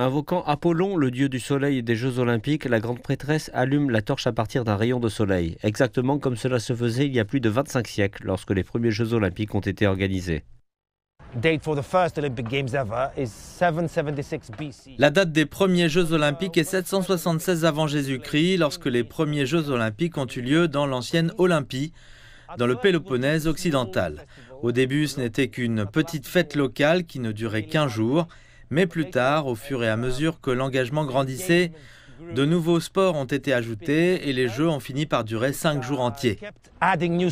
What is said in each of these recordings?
Invoquant Apollon, le dieu du soleil et des Jeux olympiques, la grande prêtresse allume la torche à partir d'un rayon de soleil, exactement comme cela se faisait il y a plus de 25 siècles lorsque les premiers Jeux olympiques ont été organisés. La date des premiers Jeux olympiques est 776 avant Jésus-Christ, lorsque les premiers Jeux olympiques ont eu lieu dans l'ancienne Olympie, dans le Péloponnèse occidental. Au début, ce n'était qu'une petite fête locale qui ne durait qu'un jour. Mais plus tard, au fur et à mesure que l'engagement grandissait, de nouveaux sports ont été ajoutés et les jeux ont fini par durer cinq jours entiers. Uh,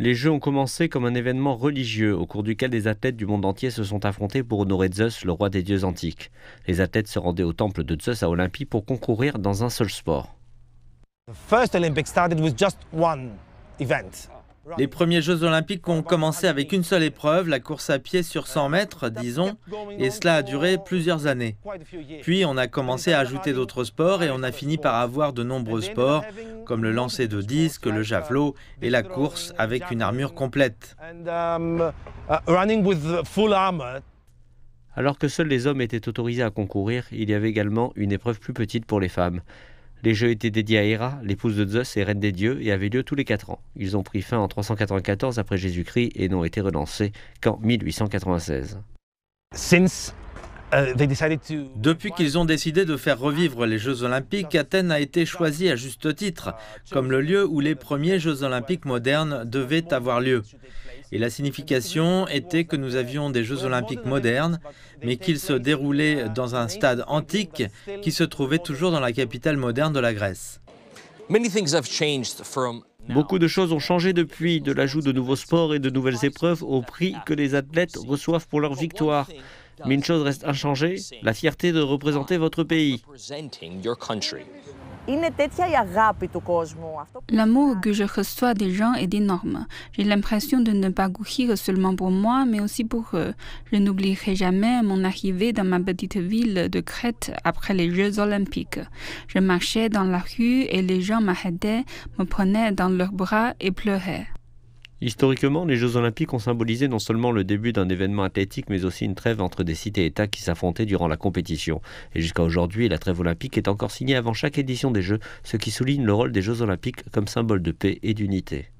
les Jeux ont commencé comme un événement religieux au cours duquel des athlètes du monde entier se sont affrontés pour honorer Zeus, le roi des dieux antiques. Les athlètes se rendaient au temple de Zeus à Olympie pour concourir dans un seul sport. Les premiers Jeux olympiques ont commencé avec une seule épreuve, la course à pied sur 100 mètres, disons, et cela a duré plusieurs années. Puis on a commencé à ajouter d'autres sports et on a fini par avoir de nombreux sports, comme le lancer de disque, le javelot et la course avec une armure complète. Alors que seuls les hommes étaient autorisés à concourir, il y avait également une épreuve plus petite pour les femmes. Les jeux étaient dédiés à Héra, l'épouse de Zeus et reine des dieux, et avaient lieu tous les quatre ans. Ils ont pris fin en 394 après Jésus-Christ et n'ont été relancés qu'en 1896. Euh, depuis qu'ils ont décidé de faire revivre les Jeux olympiques, Athènes a été choisie à juste titre comme le lieu où les premiers Jeux olympiques modernes devaient avoir lieu. Et la signification était que nous avions des Jeux olympiques modernes, mais qu'ils se déroulaient dans un stade antique qui se trouvait toujours dans la capitale moderne de la Grèce. Beaucoup de choses ont changé depuis, de l'ajout de nouveaux sports et de nouvelles épreuves au prix que les athlètes reçoivent pour leur victoire. Mais une chose reste inchangée, la fierté de représenter votre pays. L'amour que je reçois des gens est énorme. J'ai l'impression de ne pas courir seulement pour moi, mais aussi pour eux. Je n'oublierai jamais mon arrivée dans ma petite ville de Crète après les Jeux olympiques. Je marchais dans la rue et les gens m'arrêtaient, me prenaient dans leurs bras et pleuraient. Historiquement, les Jeux olympiques ont symbolisé non seulement le début d'un événement athlétique, mais aussi une trêve entre des cités-États et qui s'affrontaient durant la compétition. Et jusqu'à aujourd'hui, la trêve olympique est encore signée avant chaque édition des Jeux, ce qui souligne le rôle des Jeux olympiques comme symbole de paix et d'unité.